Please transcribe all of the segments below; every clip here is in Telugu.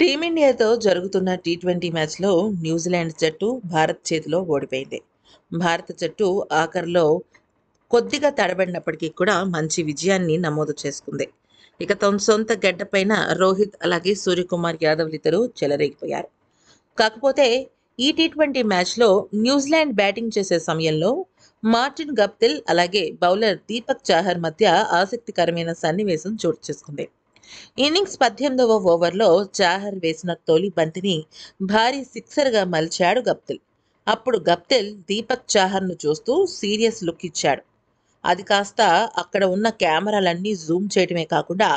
టీమిండియాతో జరుగుతున్న టీ ట్వంటీ మ్యాచ్లో న్యూజిలాండ్ జట్టు భారత్ చేతిలో ఓడిపోయింది భారత జట్టు ఆఖరిలో కొద్దిగా తడబడినప్పటికీ కూడా మంచి విజయాన్ని నమోదు చేసుకుంది ఇక తమ సొంత గడ్డపైన రోహిత్ అలాగే సూర్యకుమార్ యాదవ్ ఇద్దరు చెలరేగిపోయారు కాకపోతే ఈ టీ ట్వంటీ మ్యాచ్లో న్యూజిలాండ్ బ్యాటింగ్ చేసే సమయంలో మార్టిన్ గప్తిల్ అలాగే బౌలర్ దీపక్ చాహర్ మధ్య ఆసక్తికరమైన సన్నివేశం చోటు చేసుకుంది ఇన్నింగ్స్ పద్దెనిమిదవ ఓవర్లో జాహర్ వేసిన తొలి బంతిని భారీ సిక్సర్గా మలిచాడు గప్తిల్ అప్పుడు గప్తిల్ దీపక్ చాహర్ను చూస్తూ సీరియస్ లుక్ ఇచ్చాడు అది కాస్త అక్కడ ఉన్న కెమెరాలన్నీ జూమ్ చేయడమే కాకుండా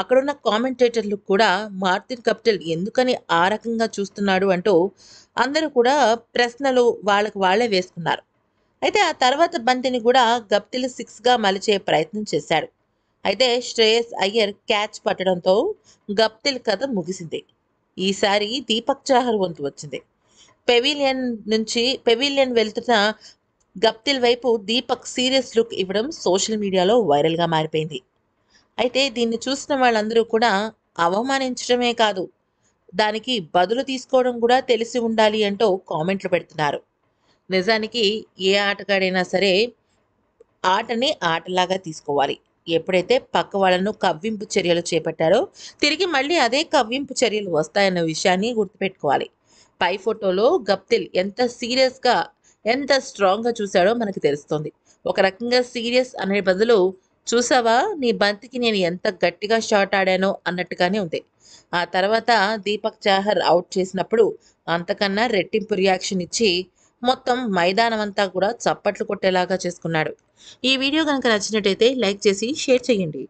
అక్కడున్న కామెంటేటర్లు కూడా మార్టిన్ కప్టెల్ ఎందుకని ఆ రకంగా చూస్తున్నాడు అంటూ అందరూ కూడా ప్రశ్నలు వాళ్ళకి వాళ్లే వేసుకున్నారు అయితే ఆ తర్వాత బంతిని కూడా గప్తిల్ సిక్స్గా మలిచే ప్రయత్నం చేశాడు అయితే శ్రేయస్ అయ్యర్ క్యాచ్ పట్టడంతో గప్తిల్ కథ ముగిసింది ఈసారి దీపక్ చాహర్ వంతు వచ్చింది పెవిలియన్ నుంచి పెవిలియన్ వెళ్తున్న గప్తిల్ వైపు దీపక్ సీరియస్ లుక్ ఇవ్వడం సోషల్ మీడియాలో వైరల్గా మారిపోయింది అయితే దీన్ని చూసిన వాళ్ళందరూ కూడా అవమానించడమే కాదు దానికి బదులు తీసుకోవడం కూడా తెలిసి ఉండాలి అంటూ కామెంట్లు పెడుతున్నారు నిజానికి ఏ ఆటగాడైనా సరే ఆటని ఆటలాగా తీసుకోవాలి ఎప్పుడైతే పక్క వాళ్ళను కవ్వింపు చర్యలు చేపట్టారో తిరిగి మళ్ళీ అదే కవ్వింపు చర్యలు వస్తాయన్న విషయాన్ని గుర్తుపెట్టుకోవాలి పై ఫోటోలో గప్తిల్ ఎంత సీరియస్గా ఎంత స్ట్రాంగ్గా చూశాడో మనకు తెలుస్తుంది ఒక రకంగా సీరియస్ అనే బదులు చూసావా నీ బంతికి నేను ఎంత గట్టిగా షాట్ ఆడానో అన్నట్టుగానే ఉంది ఆ తర్వాత దీపక్ చాహర్ అవుట్ చేసినప్పుడు అంతకన్నా రెట్టింపు రియాక్షన్ ఇచ్చి మొత్తం మైదానం అంతా కూడా చప్పట్లు కొట్టేలాగా చేసుకున్నాడు ఈ వీడియో కనుక నచ్చినట్టయితే లైక్ చేసి షేర్ చేయండి